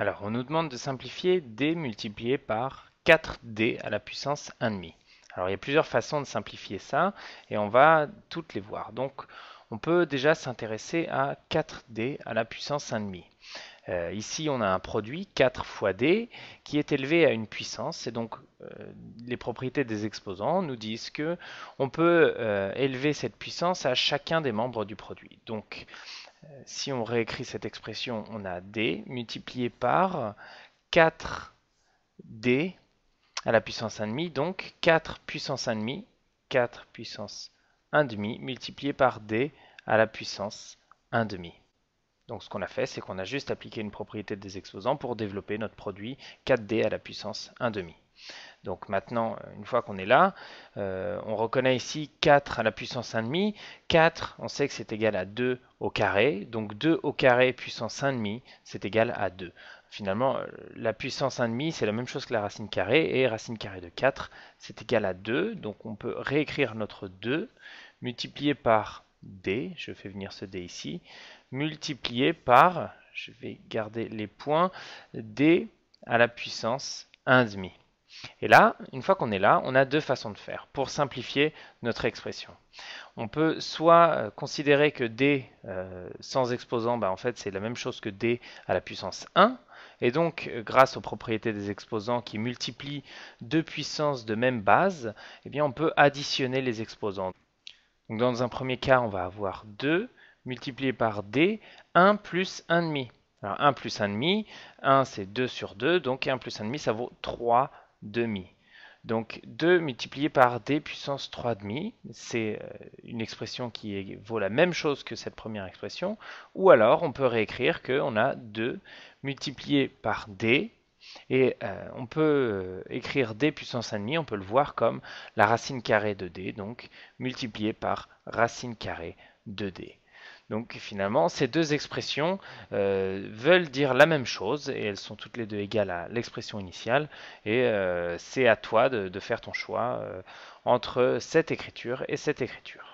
Alors, on nous demande de simplifier d multiplié par 4d à la puissance 1,5. Alors, il y a plusieurs façons de simplifier ça, et on va toutes les voir. Donc, on peut déjà s'intéresser à 4d à la puissance 1,5. Euh, ici, on a un produit 4 fois d qui est élevé à une puissance. Et donc, euh, les propriétés des exposants nous disent que on peut euh, élever cette puissance à chacun des membres du produit. Donc, si on réécrit cette expression, on a D multiplié par 4D à la puissance 1,5, donc 4 puissance 1,5, 4 puissance 1,5 multiplié par D à la puissance 1,5. Donc ce qu'on a fait, c'est qu'on a juste appliqué une propriété des exposants pour développer notre produit 4D à la puissance 1,5. Donc maintenant, euh, une fois qu'on est là, euh, on reconnaît ici 4 à la puissance 1,5. 4, on sait que c'est égal à 2 au carré. Donc 2 au carré puissance 1,5, c'est égal à 2. Finalement, euh, la puissance 1,5, c'est la même chose que la racine carrée. Et racine carrée de 4, c'est égal à 2. Donc on peut réécrire notre 2 multiplié par d, je fais venir ce d ici, multiplié par, je vais garder les points, d à la puissance 1,5. Et là, une fois qu'on est là, on a deux façons de faire pour simplifier notre expression. On peut soit euh, considérer que d euh, sans exposant, bah, en fait, c'est la même chose que d à la puissance 1. Et donc, euh, grâce aux propriétés des exposants qui multiplient deux puissances de même base, eh bien, on peut additionner les exposants. dans un premier cas, on va avoir 2 multiplié par d, 1 plus 1,5. Alors 1 plus 1,5, 1 c'est 2 sur 2, donc 1 plus 1,5 ça vaut 3 demi. Donc 2 multiplié par d puissance 3 demi, c'est euh, une expression qui vaut la même chose que cette première expression, ou alors on peut réécrire qu'on a 2 multiplié par d, et euh, on peut euh, écrire d puissance 1,5, on peut le voir comme la racine carrée de d, donc multiplié par racine carrée de d. Donc finalement, ces deux expressions euh, veulent dire la même chose et elles sont toutes les deux égales à l'expression initiale. Et euh, c'est à toi de, faire ton choix euh, entre cette écriture et cette écriture.